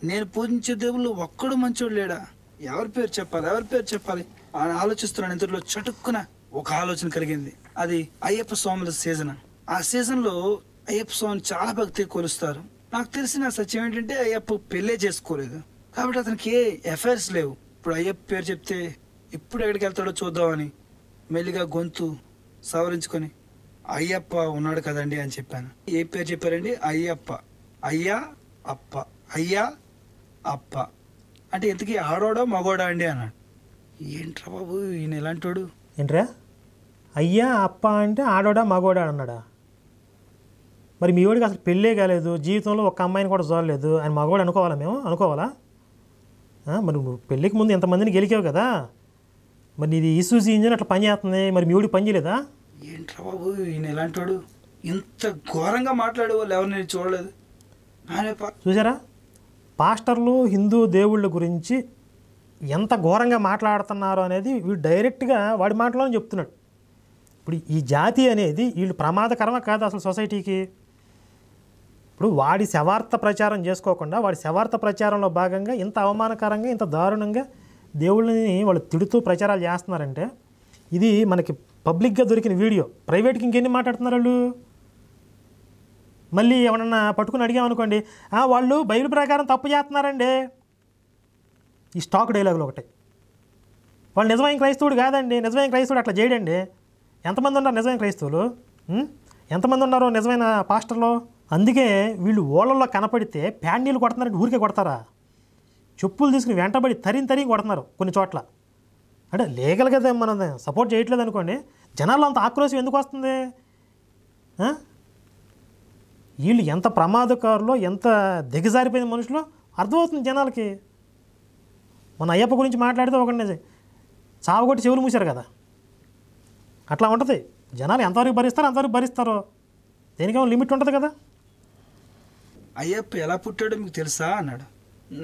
నేను పూజించే దేవుళ్ళు ఒక్కడు మంచోడు లేడా ఎవరి పేరు చెప్పాలి ఎవరి పేరు చెప్పాలి అని ఆలోచిస్తున్నాను ఇంతలో చటుక్కున ఒక ఆలోచన కలిగింది అది అయ్యప్ప స్వాముల సీజన్ ఆ సీజన్లో అయ్యప్ప స్వామిని చాలా భక్తి కొలుస్తారు నాకు తెలిసిన సత్యం ఏంటంటే అయ్యప్ప పెళ్ళే చేసుకోలేదు కాబట్టి అతనికి ఏ ఎఫైర్స్ లేవు ఇప్పుడు అయ్యప్ప పేరు చెప్తే ఇప్పుడు ఎక్కడికి వెళ్తాడో చూద్దామని మెల్లిగా గొంతు సవరించుకొని అయ్యప్ప ఉన్నాడు కదండి అని చెప్పాను ఏ పేరు చెప్పారండి అయ్యప్ప అయ్యా అప్ప అయ్యా అప్ప అంటే ఇంతకీ ఆడోడా మగోడా అండి అన్నాడు ఏంట్రా బాబు ఈయన వాడు ఏంట్రా అయ్యా అప్ప అంటే ఆడోడా మగోడా అన్నాడా మరి మీ వాడికి అసలు పెళ్ళే కాలేదు జీవితంలో ఒక అమ్మాయిని కూడా చూడలేదు మా మగవాడు అనుకోవాలా మేము అనుకోవాలా మరి పెళ్ళికి ముందు ఎంతమందిని గెలికావు కదా మరి ఇది ఈసూజీ ఇంజన్ అట్లా పని చేస్తుంది మరి మీ వాడికి పని చేయలేదా ఏంట్రా బాబు ఈయన ఎలాంటి ఇంత ఘోరంగా మాట్లాడే వాళ్ళు ఎవరు నేను చూడలేదు చూసారా పాస్టర్లు హిందూ దేవుళ్ళ గురించి ఎంత ఘోరంగా మాట్లాడుతున్నారు అనేది వీడు డైరెక్ట్గా వాడి మాటలోనే చెప్తున్నాడు ఇప్పుడు ఈ జాతి అనేది వీళ్ళు ప్రమాదకరమా కాదు అసలు సొసైటీకి ఇప్పుడు వాడి శవార్థ ప్రచారం చేసుకోకుండా వాడి శవార్థ ప్రచారంలో భాగంగా ఇంత అవమానకరంగా ఇంత దారుణంగా దేవుళ్ళని వాళ్ళు తిడుతూ ప్రచారాలు చేస్తున్నారంటే ఇది మనకి పబ్లిక్గా దొరికిన వీడియో ప్రైవేట్కి ఇంకెన్ని మాట్లాడుతున్నారు వాళ్ళు మళ్ళీ ఏమన్నా పట్టుకుని అడిగామనుకోండి వాళ్ళు బయలు ప్రకారం తప్పు చేస్తున్నారండి ఈ స్టాక్ డైలాగులు ఒకటి వాళ్ళు నిజమైన క్రైస్తవుడు కాదండి నిజమైన క్రైస్తవుడు అట్లా చేయడండి ఎంతమంది ఉన్నారు నిజమైన క్రైస్తవులు ఎంతమంది ఉన్నారు నిజమైన పాస్టర్లో అందుకే వీళ్ళు ఓళ్ళల్లో కనపడితే ప్యాడ్ నీళ్ళు కొడుతున్నారంటే ఊరికే కొడతారా చెప్పులు తీసుకుని వెంటబడి తరిని తరిగి కొడుతున్నారు కొన్ని చోట్ల అంటే లీగల్ కదా మనం సపోర్ట్ చేయట్లేదు అనుకోండి జనాల్లో అంత ఆక్రోశం ఎందుకు వస్తుంది వీళ్ళు ఎంత ప్రమాదకారులో ఎంత దిగజారిపోయిన మనుషులు అర్థమవుతుంది జనాలకి మన అయ్యప్ప గురించి మాట్లాడితే ఒకటి చావగొట్టి చెవులు మూసారు కదా అట్లా ఉంటుంది జనాలు ఎంతవరకు భరిస్తారో అంతవరకు భరిస్తారో దేనికేమో లిమిట్ ఉంటుంది కదా అయ్యప్ప ఎలా పుట్టాడో మీకు తెలుసా అన్నాడు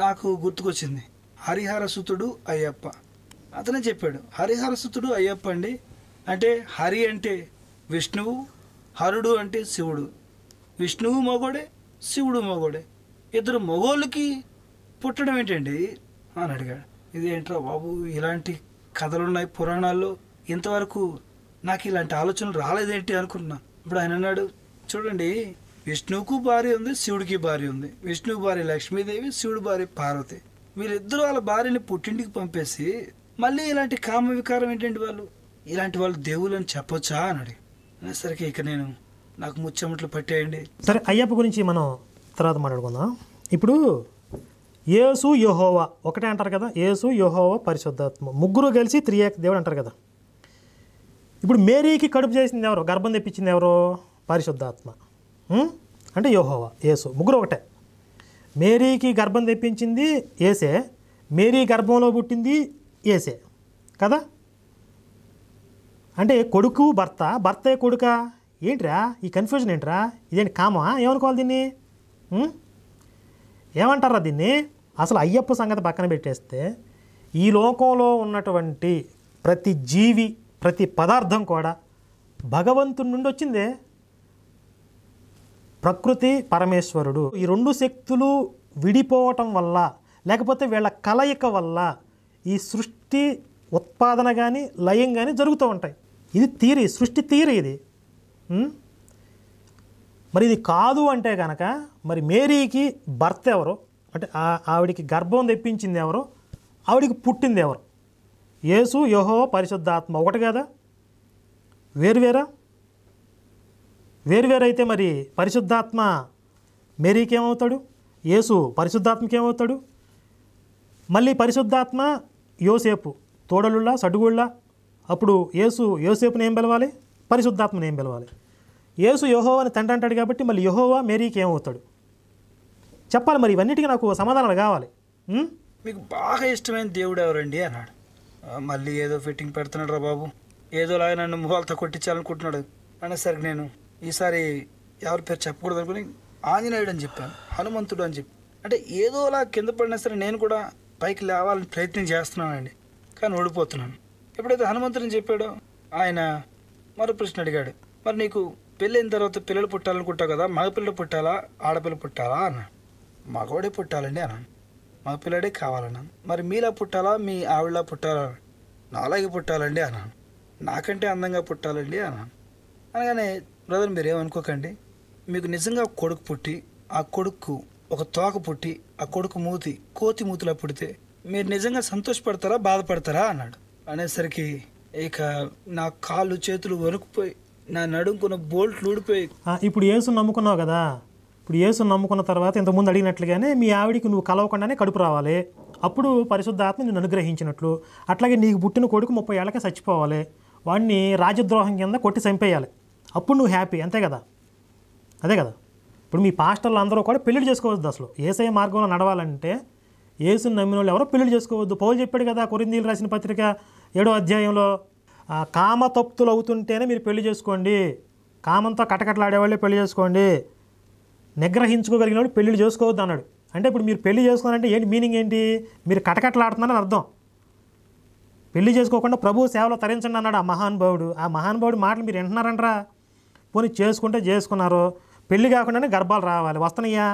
నాకు గుర్తుకొచ్చింది హరిహర సుతుడు అయ్యప్ప అతనే చెప్పాడు హరిహర సుతుడు అయ్యప్ప అండి అంటే హరి అంటే విష్ణువు హరుడు అంటే శివుడు విష్ణువు మగోడే శివుడు మగోడే ఇద్దరు మగోళ్ళకి పుట్టడం ఏంటండి అని అడిగాడు ఇదేంట్రా బాబు ఇలాంటి కథలున్నాయి పురాణాల్లో ఇంతవరకు నాకు ఇలాంటి ఆలోచనలు రాలేదేంటి అనుకుంటున్నాను ఇప్పుడు ఆయన అన్నాడు చూడండి విష్ణువుకు భార్య ఉంది శివుడికి భార్య ఉంది విష్ణువు భార్య లక్ష్మీదేవి శివుడు భార్య పార్వతి వీళ్ళిద్దరూ వాళ్ళ భార్యని పుట్టింటికి పంపేసి మళ్ళీ ఇలాంటి కామ వికారం ఏంటంటే వాళ్ళు ఇలాంటి వాళ్ళు దేవుళ్ళని చెప్పొచ్చా అని అడిగి ఇక నేను నాకు ముచ్చమట్లు పట్టేయండి సరే అయ్యప్ప గురించి మనం తర్వాత మాట్లాడుకుందాం ఇప్పుడు ఏసు యోహోవా ఒకటే అంటారు కదా ఏసు యోహోవా పరిశుద్ధాత్మ ముగ్గురు కలిసి త్రియేక దేవుడు అంటారు కదా ఇప్పుడు మేరీకి కడుపు చేసింది ఎవరో గర్భం తెప్పించింది ఎవరో పరిశుద్ధాత్మ అంటే యోహోవా యేసు ముగ్గురు ఒకటే మేరీకి గర్భం తెప్పించింది ఏసే మేరీ గర్భంలో పుట్టింది ఏసే కదా అంటే కొడుకు భర్త భర్తే కొడుక ఏంట్రా ఈ కన్ఫ్యూజన్ ఏంట్రా ఇదేంటి కామా ఏమనుకోవాలి దీన్ని ఏమంటారా దీన్ని అసలు అయ్యప్ప సంగతి పక్కన పెట్టేస్తే ఈ లోకంలో ఉన్నటువంటి ప్రతి జీవి ప్రతి పదార్థం కూడా భగవంతుడి నుండి వచ్చిందే ప్రకృతి పరమేశ్వరుడు ఈ రెండు శక్తులు విడిపోవటం వల్ల లేకపోతే వీళ్ళ కలయిక వల్ల ఈ సృష్టి ఉత్పాదన కానీ లయం కానీ జరుగుతూ ఉంటాయి ఇది తీరి సృష్టి తీరి ఇది మరి ఇది కాదు అంటే కనుక మరి మేరీకి భర్త ఎవరు అంటే ఆవిడికి గర్భం తెప్పించింది ఎవరు ఆవిడికి పుట్టింది ఎవరు యేసు యోహో పరిశుద్ధాత్మ ఒకటి కదా వేరువేరా వేరువేరైతే మరి పరిశుద్ధాత్మ మేరీకి ఏమవుతాడు యేసు పరిశుద్ధాత్మకి ఏమవుతాడు మళ్ళీ పరిశుద్ధాత్మ యోసేపు తోడలుళ్ళ సడుగుళ్ళ అప్పుడు యేసు యోసేపుని ఏం పిలవాలి పరిశుద్ధాత్మని ఏం పిలవాలి యేసు యహోవాని తండ్రి అంటాడు కాబట్టి మళ్ళీ యహోవా మేరీకి ఏమవుతాడు చెప్పాలి మరి ఇవన్నిటికీ నాకు సమాధానాలు కావాలి మీకు బాగా ఇష్టమైన దేవుడు ఎవరండి అన్నాడు మళ్ళీ ఏదో ఫిట్టింగ్ పెడుతున్నాడు రా బాబు ఏదోలాగా నన్ను మొహాలతో కొట్టించాలనుకుంటున్నాడు అనేసరికి నేను ఈసారి ఎవరి పేరు చెప్పకూడదు అనుకుని ఆంజనేయుడు అని చెప్పాను హనుమంతుడు అని చెప్పి అంటే ఏదోలా కింద పడినా సరే నేను కూడా పైకి లేవాలని ప్రయత్నం చేస్తున్నానండి కానీ ఓడిపోతున్నాను ఎప్పుడైతే హనుమంతుడిని చెప్పాడో ఆయన మరో ప్రశ్న అడిగాడు మరి నీకు పెళ్ళైన తర్వాత పిల్లలు పుట్టాలనుకుంటావు కదా మగపిల్లలు పుట్టాలా ఆడపిల్ల పుట్టాలా అన్నాను మగవాడే పుట్టాలండి అన్నాను మగపిల్లడే కావాలన్నాను మరి మీలా పుట్టాలా మీ ఆవిడలా పుట్టాలా నాలాగే పుట్టాలండి అన్నాను నాకంటే అందంగా పుట్టాలండి అన్నాను అనగానే బ్రదర్ మీరు ఏమనుకోకండి మీకు నిజంగా కొడుకు పుట్టి ఆ కొడుకు ఒక తోక పుట్టి ఆ కొడుకు మూతి కోతి మూతిలా పుడితే మీరు నిజంగా సంతోషపడతారా బాధపడతారా అన్నాడు అనేసరికి ఇక నా కాళ్ళు చేతులు వణుకుపోయి నా నడుముకున్న బోల్ట్లు ఊడిపోయి ఇప్పుడు ఏసు నమ్ముకున్నావు కదా ఇప్పుడు ఏసు నమ్ముకున్న తర్వాత ఇంతకుముందు అడిగినట్లుగానే మీ ఆవిడికి నువ్వు కలవకుండానే కడుపు రావాలి అప్పుడు పరిశుద్ధాత్మ నేను అనుగ్రహించినట్లు అట్లాగే నీకు పుట్టిన కొడుకు ముప్పై ఏళ్ళకే చచ్చిపోవాలి వాడిని రాజద్రోహం కింద కొట్టి చంపేయాలి అప్పుడు నువ్వు హ్యాపీ అంతే కదా అదే కదా ఇప్పుడు మీ పాస్టర్లు అందరూ కూడా పెళ్లి చేసుకోవద్దు అసలు ఏసఐ మార్గంలో నడవాలంటే ఏసుని నమ్మిన వాళ్ళు ఎవరో పెళ్లి చేసుకోవద్దు పౌరులు చెప్పాడు కదా కొరిందీలు రాసిన పత్రిక ఏడో అధ్యాయంలో కామతప్తులు అవుతుంటేనే మీరు పెళ్లి చేసుకోండి కామంతో కటకట్లాడేవాళ్ళే పెళ్లి చేసుకోండి నిగ్రహించుకోగలిగిన వాళ్ళు పెళ్లి చేసుకోవద్దు అన్నాడు అంటే ఇప్పుడు మీరు పెళ్లి చేసుకోవాలంటే ఏంటి మీనింగ్ ఏంటి మీరు కటకట్లాడుతున్నారని అర్థం పెళ్లి చేసుకోకుండా ప్రభు సేవలో తరించండి అన్నాడు ఆ మహానుభావుడు ఆ మహానుభావుడు మాటలు మీరు వింటున్నారంటరా పోనీ చేసుకుంటే చేసుకున్నారు పెళ్ళి కాకుండానే గర్భాలు రావాలి వస్తున్నాయా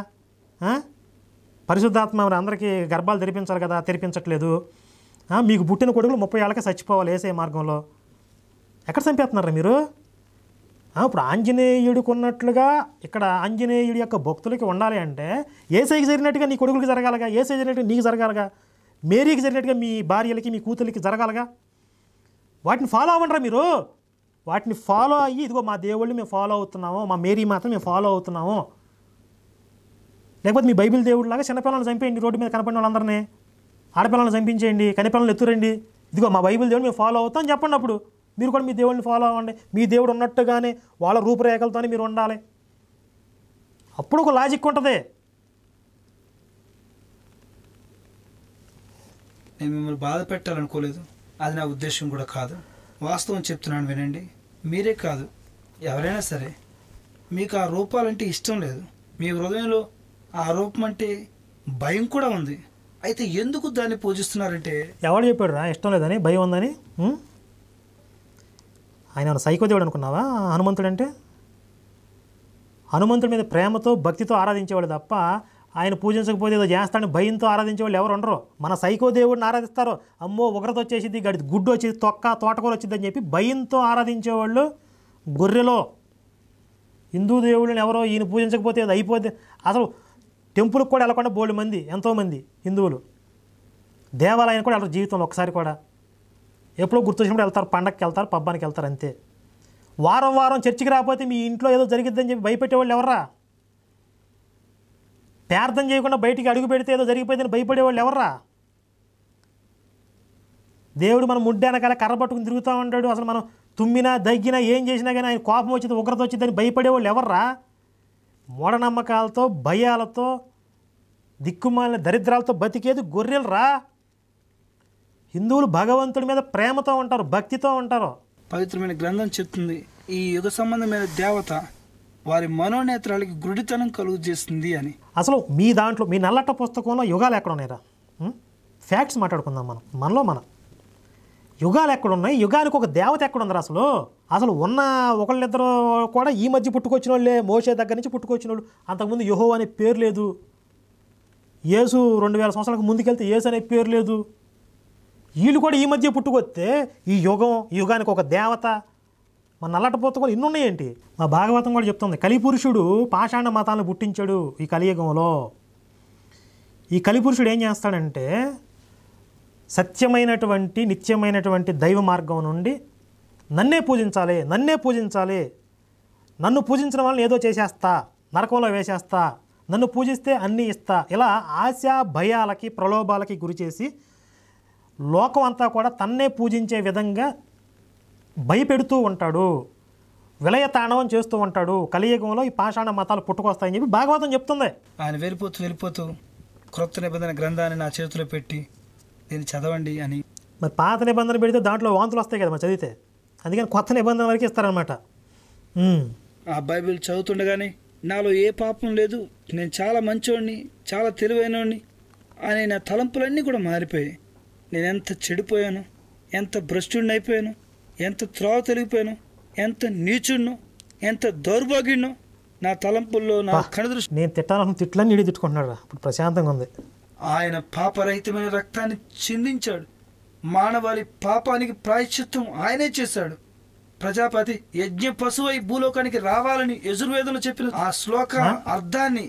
పరిశుద్ధాత్మ అందరికీ గర్భాలు తెరిపించాలి కదా తెరిపించట్లేదు మీకు పుట్టిన కొడుకులు ముప్పై ఏళ్ళకే చచ్చిపోవాలి వేసే మార్గంలో ఎక్కడ చంపేస్తున్నారా మీరు ఇప్పుడు ఆంజనేయుడికి ఉన్నట్లుగా ఇక్కడ ఆంజనేయుడి యొక్క భక్తులకి ఉండాలి అంటే ఏసైకి జరిగినట్టుగా నీ కొడుకులకి జరగాలగా ఏసై జరిగినట్టుగా నీకు జరగాలగా మేరీకి జరిగినట్టుగా మీ భార్యలకి మీ కూతుళ్ళకి జరగాలగా వాటిని ఫాలో అవ్వండిరా మీరు వాటిని ఫాలో అయ్యి ఇదిగో మా దేవుళ్ళు మేము ఫాలో అవుతున్నాము మా మేరీ మాత్రం మేము ఫాలో అవుతున్నాము లేకపోతే మీ బైబిల్ దేవుడిలాగా చిన్నపిల్లలను చంపేయండి రోడ్డు మీద కనపడిన వాళ్ళందరినీ ఆడపిల్లలను చంపించేయండి కనిపిల్లలు ఎత్తురండి ఇదిగో మా బైబిల్ దేవుడు మేము ఫాలో అవుతాం చెప్పండి అప్పుడు మీరు కూడా మీ దేవుడిని ఫాలో అవ్వండి మీ దేవుడు ఉన్నట్టుగానే వాళ్ళ రూపురేఖలతోనే మీరు ఉండాలి అప్పుడు ఒక లాజిక్ ఉంటుంది నేను మిమ్మల్ని బాధ పెట్టాలనుకోలేదు అది నా ఉద్దేశం కూడా కాదు వాస్తవం చెప్తున్నాను వినండి మీరే కాదు ఎవరైనా సరే మీకు ఆ రూపాలంటే ఇష్టం లేదు మీ హృదయంలో ఆ రూపం అంటే భయం కూడా ఉంది అయితే ఎందుకు దాన్ని పూజిస్తున్నారంటే ఎవరు చెప్పాడు రా ఇష్టం లేదని భయం ఉందని ఆయన సైకోదేవుడు అనుకున్నావా హనుమంతుడు అంటే హనుమంతుడి మీద ప్రేమతో భక్తితో ఆరాధించేవాడు తప్ప ఆయన పూజించకపోతే ఏదో చేస్తాడని భయంతో ఆరాధించే వాళ్ళు ఎవరు ఉండరు మన సైకో దేవుడిని ఆరాధిస్తారు అమ్మో ఉగ్రత వచ్చేసింది గడి గుడ్డు వచ్చేది తొక్క తోటకూర వచ్చిందని చెప్పి భయంతో ఆరాధించేవాళ్ళు గొర్రెలో హిందూ దేవుళ్ళని ఎవరో ఈయన పూజించకపోతే ఏదో అయిపోతే అసలు టెంపుల్కి కూడా వెళ్ళకుండా బోళ్ళు మంది ఎంతోమంది హిందువులు దేవాలయానికి కూడా వెళ్ళరు జీవితంలో ఒకసారి కూడా ఎప్పుడో గుర్తొచ్చినప్పుడు వెళ్తారు పండగకి వెళ్తారు పబ్బానికి వెళ్తారు అంతే వారం వారం చర్చికి రాకపోతే మీ ఇంట్లో ఏదో జరిగిద్దని చెప్పి భయపెట్టేవాళ్ళు ఎవరా ప్రార్థన చేయకుండా బయటికి అడుగు పెడితే ఏదో జరిగిపోయిందని భయపడేవాళ్ళు ఎవర్రా దేవుడు మనం ముడ్డానకాల కర్ర పట్టుకుని తిరుగుతూ ఉంటాడు అసలు మనం తుమ్మినా దగ్గినా ఏం చేసినా కానీ ఆయన కోపం వచ్చింది ఉగ్రత వచ్చిందని భయపడేవాళ్ళు ఎవర్రా మూఢనమ్మకాలతో భయాలతో దిక్కుమాలిన దరిద్రాలతో బతికేది గొర్రెలు రా హిందువులు భగవంతుడి మీద ప్రేమతో ఉంటారు భక్తితో ఉంటారు పవిత్రమైన గ్రంథం చెప్తుంది ఈ యుగ సంబంధమైన దేవత వారి మనోనేత్రాలకి గుడితనం కలుగు చేస్తుంది అని అసలు మీ దాంట్లో మీ నల్లట్ట పుస్తకంలో యుగాలు ఎక్కడ ఉన్నాయిరా ఫ్యాక్ట్స్ మాట్లాడుకుందాం మనం మనలో మన యుగాలు ఎక్కడున్నాయి యుగానికి ఒక దేవత ఎక్కడ ఎక్కడుందరా అసలు అసలు ఉన్న ఒకళ్ళిద్దరు కూడా ఈ మధ్య పుట్టుకొచ్చిన వాళ్ళే మోసే దగ్గర నుంచి పుట్టుకొచ్చిన వాళ్ళు అంతకుముందు యుహో అనే పేరు లేదు యేసు రెండు వేల సంవత్సరాలకు ముందుకెళ్తే యేసు అనే పేరు లేదు వీళ్ళు కూడా ఈ మధ్య పుట్టుకొస్తే ఈ యుగం యుగానికి ఒక దేవత మా నల్లటపోత కూడా ఇన్నున్నాయేంటి మా భాగవతం కూడా చెప్తుంది కలిపురుషుడు పాషాణ మతాలను పుట్టించాడు ఈ కలియుగంలో ఈ కలిపురుషుడు ఏం చేస్తాడంటే సత్యమైనటువంటి నిత్యమైనటువంటి దైవ మార్గం నుండి నన్నే పూజించాలి నన్నే పూజించాలి నన్ను పూజించిన వాళ్ళని ఏదో చేసేస్తా నరకంలో వేసేస్తా నన్ను పూజిస్తే అన్నీ ఇస్తా ఇలా ఆశ భయాలకి ప్రలోభాలకి గురిచేసి లోకం అంతా కూడా తన్నే పూజించే విధంగా భయపెడుతూ ఉంటాడు విలయ తాండవం చేస్తూ ఉంటాడు కలియుగంలో ఈ పాషాణ మతాలు పుట్టుకొస్తాయని చెప్పి భాగవతం చెప్తుంది ఆయన వెళ్ళిపోతూ వెళ్ళిపోతూ క్రొత్త నిబంధన గ్రంథాన్ని నా చేతిలో పెట్టి దీన్ని చదవండి అని మరి పాత నిబంధన పెడితే దాంట్లో వాంతులు వస్తాయి కదా మరి చదివితే అందుకని కొత్త నిబంధన వరకు ఇస్తారనమాట ఆ బైబిల్ చదువుతుండగానే నాలో ఏ పాపం లేదు నేను చాలా మంచోడిని చాలా తెలివైనోడిని అని నా తలంపులన్నీ కూడా మారిపోయాయి నేను ఎంత చెడిపోయాను ఎంత భ్రష్టుడిని అయిపోయాను ఎంత త్రోవ తొలిగిపోయాను ఎంత నీచుడ్ను ఎంత దౌర్భాగ్యుడ్ను నా తలంపుల్లో నా కనుదృష్టి నేను తిట్టాలను తిట్లని నీడి తిట్టుకుంటున్నాడు ఇప్పుడు ప్రశాంతంగా ఉంది ఆయన పాపరహితమైన రక్తాన్ని చిందించాడు మానవాళి పాపానికి ప్రాయశ్చిత్వం ఆయనే చేశాడు ప్రజాపతి యజ్ఞ పశువై భూలోకానికి రావాలని యజుర్వేదంలో చెప్పిన ఆ శ్లోక అర్థాన్ని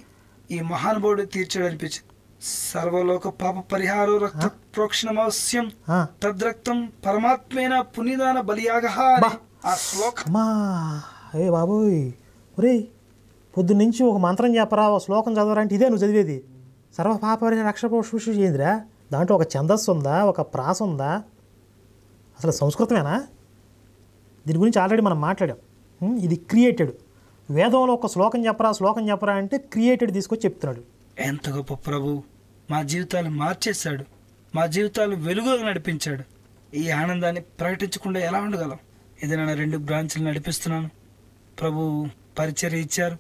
ఈ మహానుభావుడు తీర్చాడనిపించింది సర్వలోక పాప పరిహార రక్త అవశ్యం తద్రక్తం పరమాత్మేన పునీదాన బలియాగ ఏ బాబోయ్ ఒరే నుంచి ఒక మంత్రం చెప్పరా ఒక శ్లోకం అంటే ఇదే నువ్వు చదివేది సర్వ పరిహార రక్షణ పోషణ చేయందిరా దాంట్లో ఒక ఛందస్సు ఉందా ఒక ప్రాస ఉందా అసలు సంస్కృతమేనా దీని గురించి ఆల్రెడీ మనం మాట్లాడాం ఇది క్రియేటెడ్ వేదంలో ఒక శ్లోకం చెప్పరా శ్లోకం చెప్పరా అంటే క్రియేటెడ్ తీసుకొచ్చి చెప్తున్నాడు ఎంత గొప్ప ప్రభు మా జీవితాలు మార్చేశాడు మా జీవితాలు వెలుగు నడిపించాడు ఈ ఆనందాన్ని ప్రకటించకుండా ఎలా ఉండగలం ఏదైనా రెండు బ్రాంచ్లు నడిపిస్తున్నాను ప్రభు పరిచయం ఇచ్చారు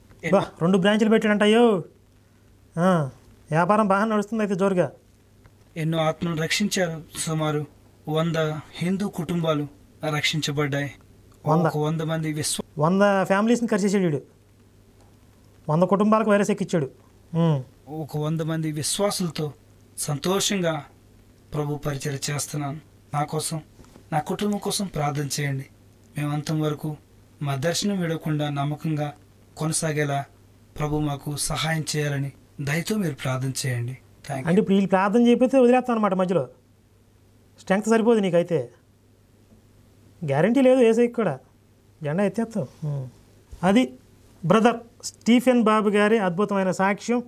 రెండు బ్రాంచ్లు పెట్టాడంటయ్యో వ్యాపారం బాగా నడుస్తుంది అయితే జోరుగా ఎన్నో ఆత్మను రక్షించారు సుమారు వంద హిందూ కుటుంబాలు రక్షించబడ్డాయి వంద వంద మంది విశ్వ వంద ఫ్యామిలీస్ని ఖర్చు చేసాడు వంద కుటుంబాలకు వైరస్ ఎక్కిచ్చాడు ఒక వంద మంది విశ్వాసులతో సంతోషంగా ప్రభు పరిచయం చేస్తున్నాను నా కోసం నా కుటుంబం కోసం ప్రార్థన చేయండి మేమంతం వరకు మా దర్శనం విడకుండా నమ్మకంగా కొనసాగేలా ప్రభు మాకు సహాయం చేయాలని దయతో మీరు ప్రార్థన చేయండి అంటే ఇప్పుడు వీళ్ళు ప్రార్థన చేయకపోతే వదిలేస్తాను అనమాట మధ్యలో స్ట్రెంగ్త్ సరిపోదు నీకైతే గ్యారంటీ లేదు వేసే కూడా జెండా ఎత్తేస్తావు అది బ్రదర్ స్టీఫెన్ బాబు గారి అద్భుతమైన సాక్ష్యం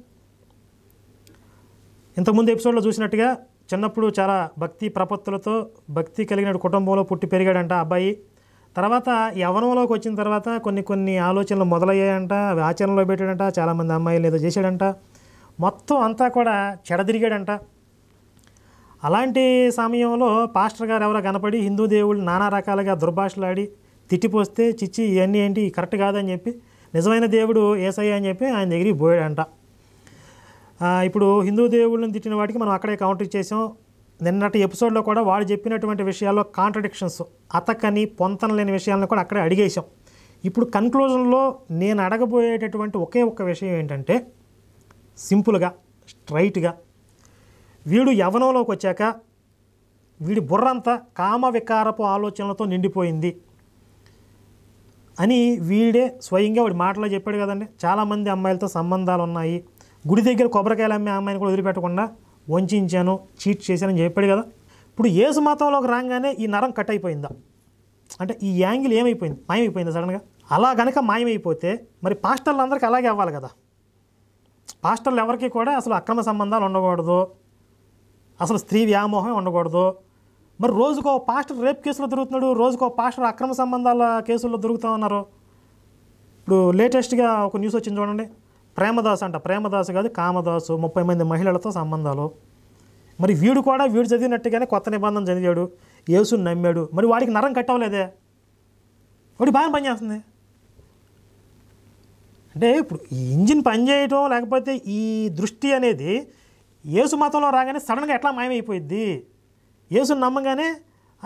ఇంతకుముందు ఎపిసోడ్లో చూసినట్టుగా చిన్నప్పుడు చాలా భక్తి ప్రపత్తులతో భక్తి కలిగిన కుటుంబంలో పుట్టి పెరిగాడంట అబ్బాయి తర్వాత యవనంలోకి వచ్చిన తర్వాత కొన్ని కొన్ని ఆలోచనలు మొదలయ్యాయంట అవి ఆచరణలో పెట్టాడంట చాలామంది అమ్మాయిలు ఏదో చేశాడంట మొత్తం అంతా కూడా చెడదిరిగాడంట అలాంటి సమయంలో పాస్టర్ గారు ఎవరో కనపడి హిందూ దేవుడు నానా రకాలుగా దుర్భాషలాడి తిట్టిపోస్తే చిచ్చి ఇవన్నీ ఏంటి కరెక్ట్ కాదని చెప్పి నిజమైన దేవుడు ఏసయ్య అని చెప్పి ఆయన దగ్గరికి పోయాడంట ఇప్పుడు హిందూ దేవుళ్ళని తిట్టిన వాటికి మనం అక్కడే కౌంటర్ చేసాం నిన్నటి ఎపిసోడ్లో కూడా వాడు చెప్పినటువంటి విషయాల్లో కాంట్రడిక్షన్స్ అతకని పొంతన లేని విషయాలను కూడా అక్కడే అడిగేశాం ఇప్పుడు కన్క్లూజన్లో నేను అడగబోయేటటువంటి ఒకే ఒక్క విషయం ఏంటంటే సింపుల్గా స్ట్రైట్గా వీడు యవనంలోకి వచ్చాక వీడి బుర్రంతా కామ వికారపు ఆలోచనలతో నిండిపోయింది అని వీడే స్వయంగా వాడి మాటలో చెప్పాడు కదండి చాలామంది అమ్మాయిలతో సంబంధాలు ఉన్నాయి గుడి దగ్గర కొబ్బరికాయలు అమ్మే అమ్మాయిని కూడా వదిలిపెట్టకుండా వంచాను చీట్ చేశానని చెప్పాడు కదా ఇప్పుడు ఏసు మతంలోకి రాగానే ఈ నరం కట్ అయిపోయిందా అంటే ఈ యాంగిల్ ఏమైపోయింది మాయమైపోయిందా సడన్గా అలా కనుక మాయమైపోతే మరి పాస్టర్లు అందరికీ అలాగే అవ్వాలి కదా పాస్టర్లు ఎవరికి కూడా అసలు అక్రమ సంబంధాలు ఉండకూడదు అసలు స్త్రీ వ్యామోహం ఉండకూడదు మరి రోజుకో పాస్టర్ రేప్ కేసులో దొరుకుతున్నాడు రోజుకో పాస్టర్ అక్రమ సంబంధాల కేసుల్లో దొరుకుతా ఉన్నారు ఇప్పుడు లేటెస్ట్గా ఒక న్యూస్ వచ్చింది చూడండి ప్రేమదాసు అంట ప్రేమదాసు కాదు కామదాసు ముప్పై మంది మహిళలతో సంబంధాలు మరి వీడు కూడా వీడు చదివినట్టుగానే కొత్త నిబంధన చదివాడు యేసుని నమ్మాడు మరి వాడికి నరం కట్టవలేదే వాడి బాగా పనిచేస్తుంది అంటే ఇప్పుడు ఈ ఇంజిన్ పనిచేయటం లేకపోతే ఈ దృష్టి అనేది యేసు మతంలో రాగానే సడన్గా ఎట్లా మాయమైపోయింది యేసుని నమ్మగానే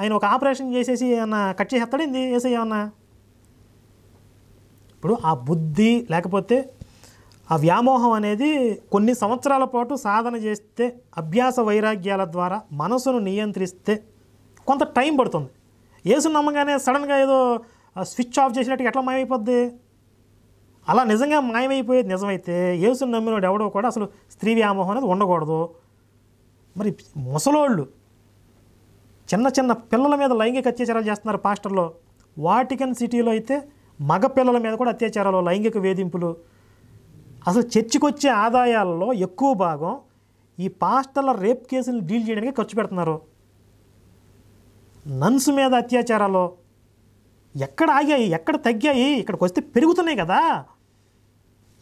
ఆయన ఒక ఆపరేషన్ చేసేసి ఏమన్నా కట్ చేసేస్తాడండి ఏసయ్య ఏమన్నా ఇప్పుడు ఆ బుద్ధి లేకపోతే ఆ వ్యామోహం అనేది కొన్ని సంవత్సరాల పాటు సాధన చేస్తే అభ్యాస వైరాగ్యాల ద్వారా మనసును నియంత్రిస్తే కొంత టైం పడుతుంది ఏసు నమ్మగానే సడన్గా ఏదో స్విచ్ ఆఫ్ చేసినట్టుగా ఎట్లా మాయమైపోద్ది అలా నిజంగా మాయమైపోయేది నిజమైతే ఏసుని నమ్మినోడు ఎవడో కూడా అసలు స్త్రీ వ్యామోహం అనేది ఉండకూడదు మరి ముసలోళ్ళు చిన్న చిన్న పిల్లల మీద లైంగిక అత్యాచారాలు చేస్తున్నారు పాస్టర్లో వాటికన్ సిటీలో అయితే మగ పిల్లల మీద కూడా అత్యాచారాలు లైంగిక వేధింపులు అసలు చర్చికొచ్చే వచ్చే ఆదాయాలలో ఎక్కువ భాగం ఈ పాస్టర్ల రేప్ కేసులు డీల్ చేయడానికి ఖర్చు పెడుతున్నారు నన్స్ మీద అత్యాచారాలు ఎక్కడ ఆగాయి ఎక్కడ తగ్గాయి ఇక్కడికి వస్తే పెరుగుతున్నాయి కదా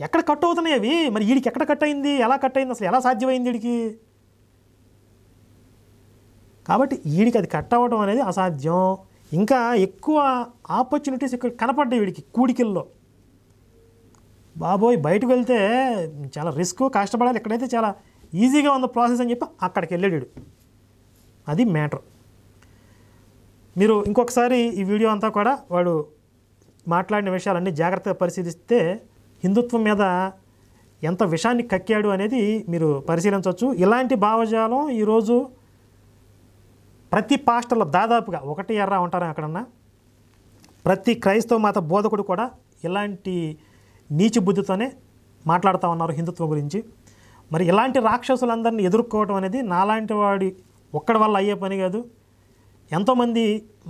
ఎక్కడ కట్ అవుతున్నాయి అవి మరి వీడికి ఎక్కడ కట్ అయింది ఎలా కట్ అయింది అసలు ఎలా సాధ్యమైంది వీడికి కాబట్టి వీడికి అది కట్ అవ్వడం అనేది అసాధ్యం ఇంకా ఎక్కువ ఆపర్చునిటీస్ ఇక్కడ కనపడ్డాయి వీడికి కూడికిల్లో బాబోయ్ బయటకు వెళ్తే చాలా రిస్క్ కష్టపడాలి ఇక్కడైతే చాలా ఈజీగా ఉంది ప్రాసెస్ అని చెప్పి అక్కడికి వెళ్ళాడు అది మ్యాటర్ మీరు ఇంకొకసారి ఈ వీడియో అంతా కూడా వాడు మాట్లాడిన విషయాలన్నీ జాగ్రత్తగా పరిశీలిస్తే హిందుత్వం మీద ఎంత విషాన్ని కక్కాడు అనేది మీరు పరిశీలించవచ్చు ఇలాంటి భావజాలం ఈరోజు ప్రతి పాస్టర్లో దాదాపుగా ఒకటి ఎర్ర ఉంటారు అక్కడన్నా ప్రతి క్రైస్తవ మత బోధకుడు కూడా ఇలాంటి నీచి బుద్ధితోనే మాట్లాడుతూ ఉన్నారు హిందుత్వం గురించి మరి ఇలాంటి రాక్షసులందరినీ ఎదుర్కోవటం అనేది నాలాంటి వాడి ఒక్కడి వల్ల అయ్యే పని కాదు ఎంతోమంది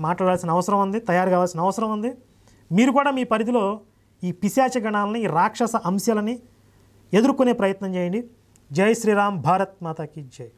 మాట్లాడాల్సిన అవసరం ఉంది తయారు కావాల్సిన అవసరం ఉంది మీరు కూడా మీ పరిధిలో ఈ పిశాచ గణాలని ఈ రాక్షస అంశాలని ఎదుర్కొనే ప్రయత్నం చేయండి జై శ్రీరామ్ భారత్ మాతాకి జై